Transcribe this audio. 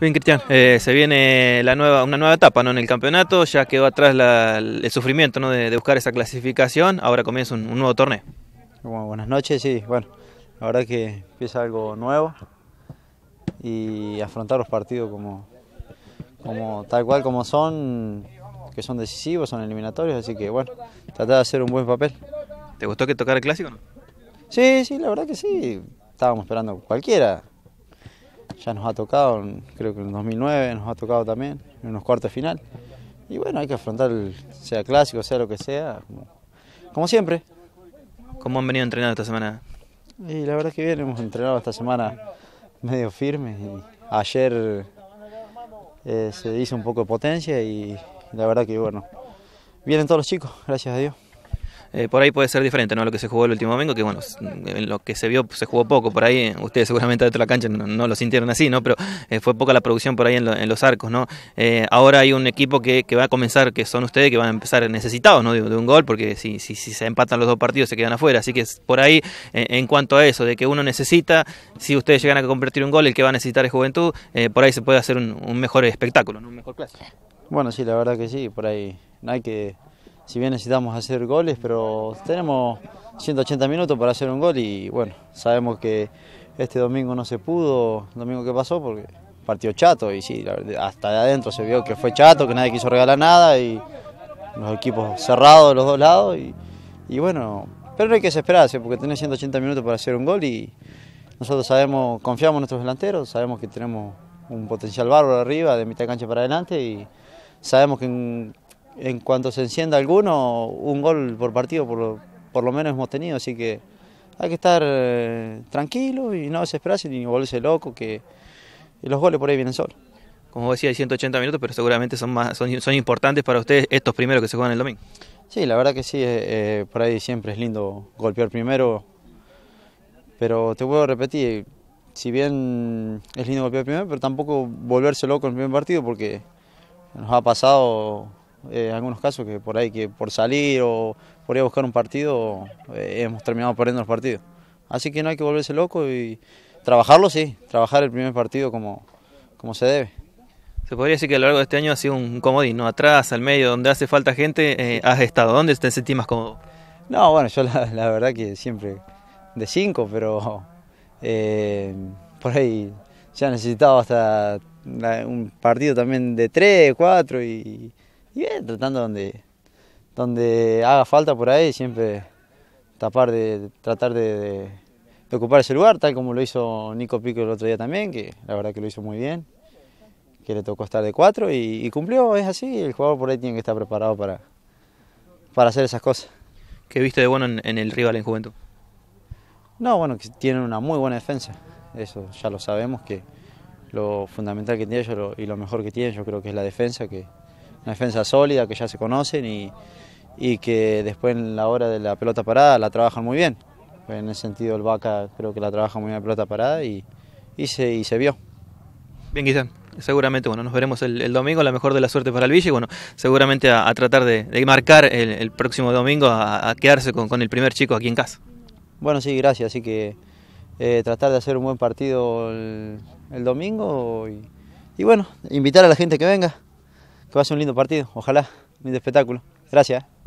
Bien, Cristian, eh, se viene la nueva, una nueva etapa ¿no? en el campeonato, ya quedó atrás el sufrimiento de, buscar esa clasificación, ahora comienza un, nuevo torneo. buenas noches, sí, bueno, la verdad que empieza algo nuevo y afrontar los partidos como, como tal cual como son, que son decisivos, son eliminatorios, así que bueno, tratar de hacer un buen papel. ¿Te gustó que tocara el clásico? Sí, sí, la verdad que sí, estábamos esperando cualquiera ya nos ha tocado, creo que en 2009 nos ha tocado también, en unos cuartos de final. Y bueno, hay que afrontar, sea clásico, sea lo que sea, como, siempre. ¿Cómo han venido entrenando esta semana? Y la verdad es que bien, hemos entrenado esta semana medio firme. ayer eh, se hizo un poco de potencia y la verdad que bueno, vienen todos los chicos, gracias a Dios. Eh, por ahí puede ser diferente, ¿no? Lo que se jugó el último domingo, que bueno, en lo que se vio se jugó poco, por ahí ustedes seguramente dentro de la cancha no, lo sintieron así, ¿no? Pero eh, fue poca la producción por ahí en, los arcos, ¿no? Eh, ahora hay un equipo que, va a comenzar, que son ustedes, que van a empezar necesitados, ¿no? De, un gol, porque si, si, si, se empatan los dos partidos se quedan afuera, así que por ahí, en cuanto a eso, de que uno necesita, si ustedes llegan a convertir un gol, el que va a necesitar es juventud, por ahí se puede hacer un, mejor espectáculo, Un mejor clase. Bueno, sí, la verdad que sí, por ahí no hay que si bien necesitamos hacer goles, pero tenemos 180 minutos para hacer un gol y bueno, sabemos que este domingo no se pudo, domingo que pasó, porque partió chato y sí, hasta de adentro se vio que fue chato, que nadie quiso regalar nada y los equipos cerrados de los dos lados y, bueno, pero no hay que desesperarse porque tiene 180 minutos para hacer un gol y nosotros sabemos, confiamos en nuestros delanteros, sabemos que tenemos un potencial bárbaro arriba, de mitad de cancha para adelante y sabemos que en en cuanto se encienda alguno, un gol por partido por lo, por lo menos hemos tenido, así que hay que estar eh, tranquilo y no desesperarse ni volverse loco, que los goles por ahí vienen solos. Como decía, hay 180 minutos, pero seguramente son, más, son, importantes para ustedes estos primeros que se juegan el domingo. Sí, la verdad que sí, eh, eh, por ahí siempre es lindo golpear primero, pero te puedo repetir, si bien es lindo golpear primero, pero tampoco volverse loco en el primer partido porque nos ha pasado eh, algunos casos que por ahí que por salir o por ir a buscar un partido eh, hemos terminado perdiendo los partidos. Así que no hay que volverse loco y trabajarlo sí, trabajar el primer partido como, como se debe. Se podría decir que a lo largo de este año ha sido un comodín, Atrás, al medio, donde hace falta gente, eh, has estado. ¿Dónde te sentís más cómodo? No, bueno, yo la, verdad que siempre de 5, pero eh, por ahí ya necesitado hasta un partido también de 3, 4 y, y bien, eh, tratando donde, donde haga falta por ahí, siempre tapar de, tratar de, ocupar ese lugar, tal como lo hizo Nico Pico el otro día también, que la verdad que lo hizo muy bien, que le tocó estar de cuatro y, cumplió, es así, el jugador por ahí tiene que estar preparado para, para hacer esas cosas. ¿Qué viste de bueno en, el rival en Juventud? No, bueno, que tienen una muy buena defensa, eso ya lo sabemos, que lo fundamental que tiene ellos y lo mejor que tienen yo creo que es la defensa, que, una defensa sólida que ya se conocen y, y que después en la hora de la pelota parada la trabajan muy bien. En ese sentido el Vaca creo que la trabaja muy bien la pelota parada y, y, se, y se vio. Bien, Guizán, seguramente bueno, nos veremos el, domingo, la mejor de la suerte para el Villa y bueno, seguramente a, tratar de, marcar el, próximo domingo, a, quedarse con, con, el primer chico aquí en casa. Bueno, sí, gracias, así que eh, tratar de hacer un buen partido el, el domingo y, y, bueno, invitar a la gente que venga que va a ser un lindo partido. Ojalá, lindo espectáculo. Gracias. ¿eh?